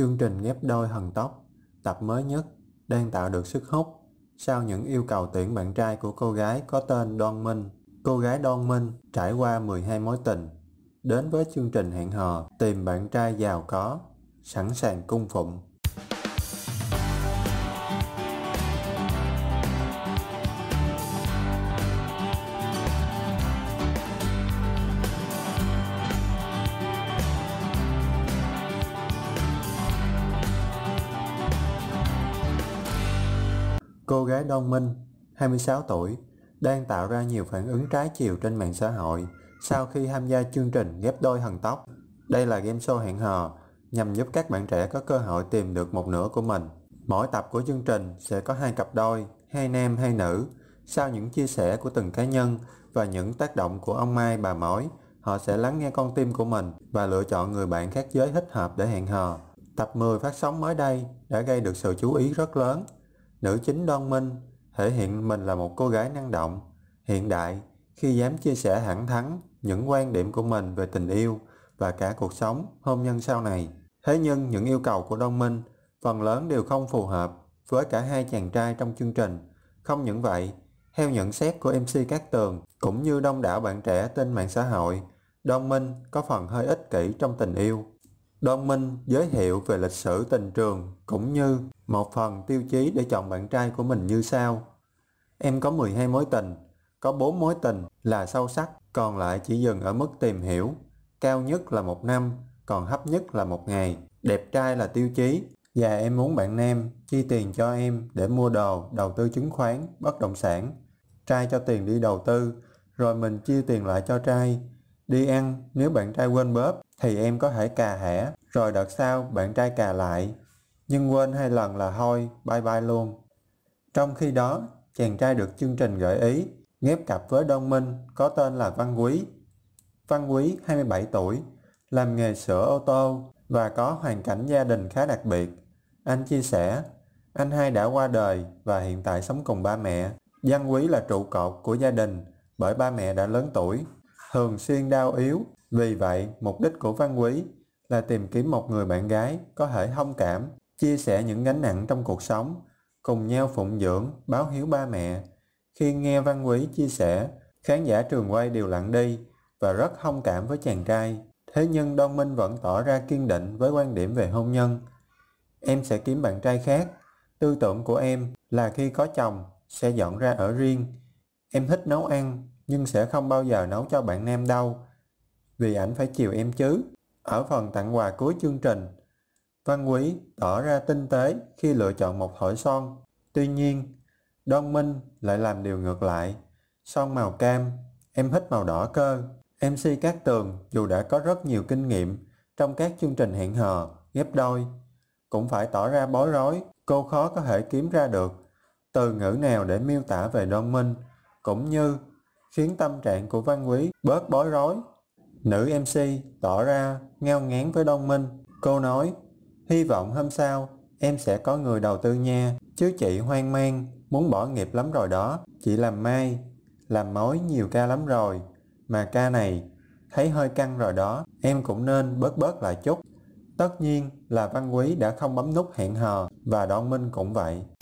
Chương trình ghép đôi hần tóc, tập mới nhất, đang tạo được sức hút sau những yêu cầu tuyển bạn trai của cô gái có tên Đoan Minh. Cô gái Đoan Minh trải qua 12 mối tình, đến với chương trình hẹn hò tìm bạn trai giàu có, sẵn sàng cung phụng cô gái Đông Minh, 26 tuổi, đang tạo ra nhiều phản ứng trái chiều trên mạng xã hội sau khi tham gia chương trình ghép đôi hần tóc. Đây là game show hẹn hò nhằm giúp các bạn trẻ có cơ hội tìm được một nửa của mình. Mỗi tập của chương trình sẽ có hai cặp đôi, hai nam hai nữ. Sau những chia sẻ của từng cá nhân và những tác động của ông Mai bà Mối, họ sẽ lắng nghe con tim của mình và lựa chọn người bạn khác giới thích hợp để hẹn hò. Tập 10 phát sóng mới đây đã gây được sự chú ý rất lớn Nữ chính Đoan Minh thể hiện mình là một cô gái năng động, hiện đại khi dám chia sẻ thẳng thắn những quan điểm của mình về tình yêu và cả cuộc sống hôn nhân sau này. Thế nhưng những yêu cầu của Đoan Minh phần lớn đều không phù hợp với cả hai chàng trai trong chương trình. Không những vậy, theo nhận xét của MC Cát Tường cũng như đông đảo bạn trẻ trên mạng xã hội, Đoan Minh có phần hơi ích kỷ trong tình yêu. Đoàn Minh giới thiệu về lịch sử tình trường cũng như một phần tiêu chí để chọn bạn trai của mình như sau. Em có 12 mối tình, có 4 mối tình là sâu sắc, còn lại chỉ dừng ở mức tìm hiểu. Cao nhất là một năm, còn hấp nhất là một ngày. Đẹp trai là tiêu chí, và em muốn bạn nam chi tiền cho em để mua đồ, đầu tư chứng khoán, bất động sản. Trai cho tiền đi đầu tư, rồi mình chia tiền lại cho trai. Đi ăn, nếu bạn trai quên bóp thì em có thể cà hẻ, rồi đợt sau bạn trai cà lại. Nhưng quên hai lần là thôi, bye bye luôn. Trong khi đó, chàng trai được chương trình gợi ý, ghép cặp với Đông Minh có tên là Văn Quý. Văn Quý, 27 tuổi, làm nghề sửa ô tô và có hoàn cảnh gia đình khá đặc biệt. Anh chia sẻ, anh hai đã qua đời và hiện tại sống cùng ba mẹ. Văn Quý là trụ cột của gia đình bởi ba mẹ đã lớn tuổi, thường xuyên đau yếu vì vậy, mục đích của Văn Quý là tìm kiếm một người bạn gái có thể thông cảm, chia sẻ những gánh nặng trong cuộc sống, cùng nhau phụng dưỡng, báo hiếu ba mẹ. Khi nghe Văn Quý chia sẻ, khán giả trường quay đều lặng đi và rất thông cảm với chàng trai. Thế nhưng Đông Minh vẫn tỏ ra kiên định với quan điểm về hôn nhân. Em sẽ kiếm bạn trai khác. Tư tưởng của em là khi có chồng sẽ dọn ra ở riêng. Em thích nấu ăn nhưng sẽ không bao giờ nấu cho bạn nam đâu vì ảnh phải chiều em chứ. Ở phần tặng quà cuối chương trình, Văn Quý tỏ ra tinh tế khi lựa chọn một thỏi son. Tuy nhiên, Đông Minh lại làm điều ngược lại. Son màu cam, em thích màu đỏ cơ. MC Cát Tường dù đã có rất nhiều kinh nghiệm trong các chương trình hẹn hò, ghép đôi, cũng phải tỏ ra bối rối, cô khó có thể kiếm ra được từ ngữ nào để miêu tả về Đông Minh, cũng như khiến tâm trạng của Văn Quý bớt bối rối Nữ MC tỏ ra ngao ngán với Đông Minh. Cô nói, hy vọng hôm sau em sẽ có người đầu tư nha, chứ chị hoang mang, muốn bỏ nghiệp lắm rồi đó. Chị làm mai, làm mối nhiều ca lắm rồi, mà ca này thấy hơi căng rồi đó, em cũng nên bớt bớt lại chút. Tất nhiên là Văn Quý đã không bấm nút hẹn hò và Đón Minh cũng vậy.